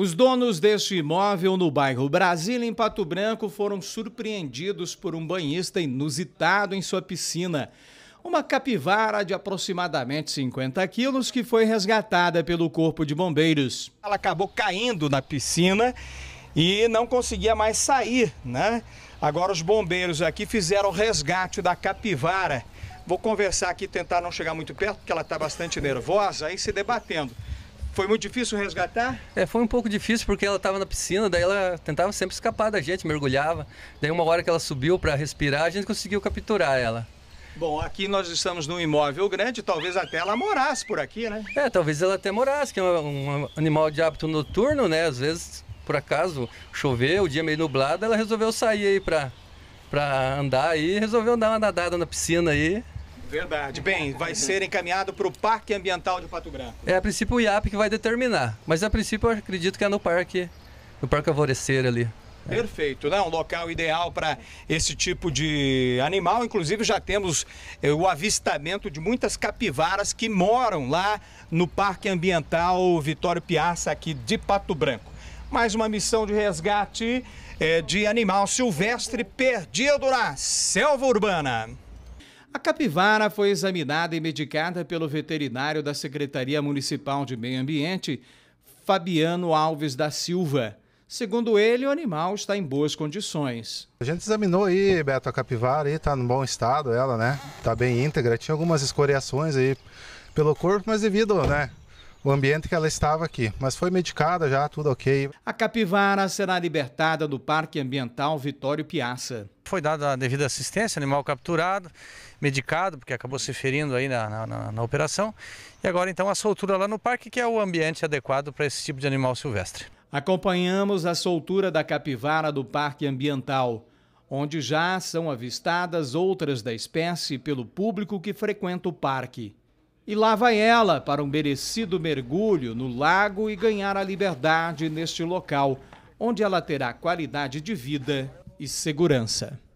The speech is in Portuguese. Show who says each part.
Speaker 1: Os donos deste imóvel no bairro Brasília, em Pato Branco, foram surpreendidos por um banhista inusitado em sua piscina. Uma capivara de aproximadamente 50 quilos que foi resgatada pelo Corpo de Bombeiros. Ela acabou caindo na piscina e não conseguia mais sair, né? Agora os bombeiros aqui fizeram o resgate da capivara. Vou conversar aqui, tentar não chegar muito perto, porque ela está bastante nervosa e se debatendo. Foi muito difícil resgatar? É, foi um
Speaker 2: pouco difícil porque ela estava na piscina, daí ela tentava sempre escapar da gente, mergulhava. Daí uma hora que ela subiu para respirar, a gente conseguiu capturar ela.
Speaker 1: Bom, aqui nós estamos num imóvel grande, talvez até ela morasse por aqui, né?
Speaker 2: É, talvez ela até morasse, que é um, animal de hábito noturno, né? Às vezes, por acaso, choveu, o dia meio nublado, ela resolveu sair aí para andar aí, resolveu dar uma nadada na piscina aí.
Speaker 1: Verdade. Bem, vai ser encaminhado para o Parque Ambiental de Pato Branco.
Speaker 2: É a princípio o IAP que vai determinar, mas a princípio eu acredito que é no parque, no Parque Alvorecer ali.
Speaker 1: É. Perfeito, né? Um local ideal para esse tipo de animal. Inclusive, já temos eh, o avistamento de muitas capivaras que moram lá no Parque Ambiental Vitório Piaça, aqui de Pato Branco. Mais uma missão de resgate eh, de animal silvestre perdido na selva urbana. A capivara foi examinada e medicada pelo veterinário da Secretaria Municipal de Meio Ambiente, Fabiano Alves da Silva. Segundo ele, o animal está em boas condições. A gente examinou
Speaker 2: aí, Beto, a capivara, está em bom estado ela, né? Está bem íntegra, tinha algumas escoriações aí pelo corpo, mas devido, né, o ambiente que ela estava aqui. Mas foi medicada já, tudo ok.
Speaker 1: A capivara será libertada do Parque Ambiental Vitório Piaça. Foi dada a devida assistência, animal capturado, medicado, porque acabou se ferindo aí na, na, na operação. E agora então a soltura lá no parque, que é o ambiente adequado para esse tipo de animal silvestre. Acompanhamos a soltura da capivara do Parque Ambiental onde já são avistadas outras da espécie pelo público que frequenta o parque. E lá vai ela para um merecido mergulho no lago e ganhar a liberdade neste local, onde ela terá qualidade de vida e segurança.